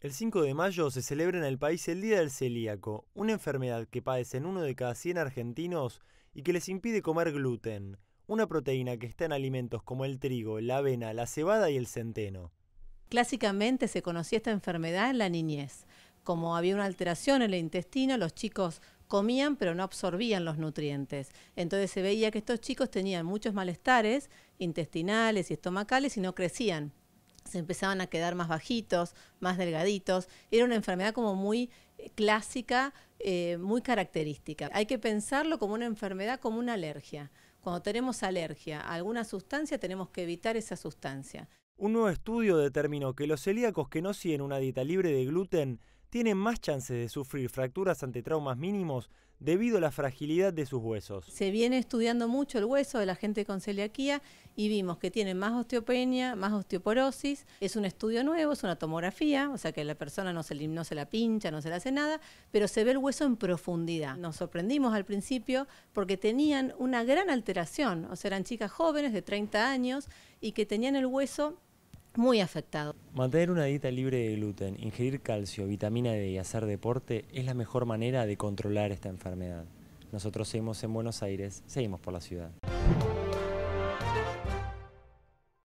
El 5 de mayo se celebra en el país el Día del Celíaco, una enfermedad que padecen uno de cada 100 argentinos y que les impide comer gluten, una proteína que está en alimentos como el trigo, la avena, la cebada y el centeno. Clásicamente se conocía esta enfermedad en la niñez. Como había una alteración en el intestino, los chicos comían pero no absorbían los nutrientes. Entonces se veía que estos chicos tenían muchos malestares intestinales y estomacales y no crecían. Se empezaban a quedar más bajitos, más delgaditos. Era una enfermedad como muy eh, clásica, eh, muy característica. Hay que pensarlo como una enfermedad, como una alergia. Cuando tenemos alergia a alguna sustancia, tenemos que evitar esa sustancia. Un nuevo estudio determinó que los celíacos que no siguen una dieta libre de gluten tienen más chances de sufrir fracturas ante traumas mínimos debido a la fragilidad de sus huesos. Se viene estudiando mucho el hueso de la gente con celiaquía y vimos que tienen más osteopenia, más osteoporosis. Es un estudio nuevo, es una tomografía, o sea que la persona no se, no se la pincha, no se le hace nada, pero se ve el hueso en profundidad. Nos sorprendimos al principio porque tenían una gran alteración, o sea, eran chicas jóvenes de 30 años y que tenían el hueso muy afectado. Mantener una dieta libre de gluten, ingerir calcio, vitamina D y hacer deporte es la mejor manera de controlar esta enfermedad. Nosotros seguimos en Buenos Aires, seguimos por la ciudad.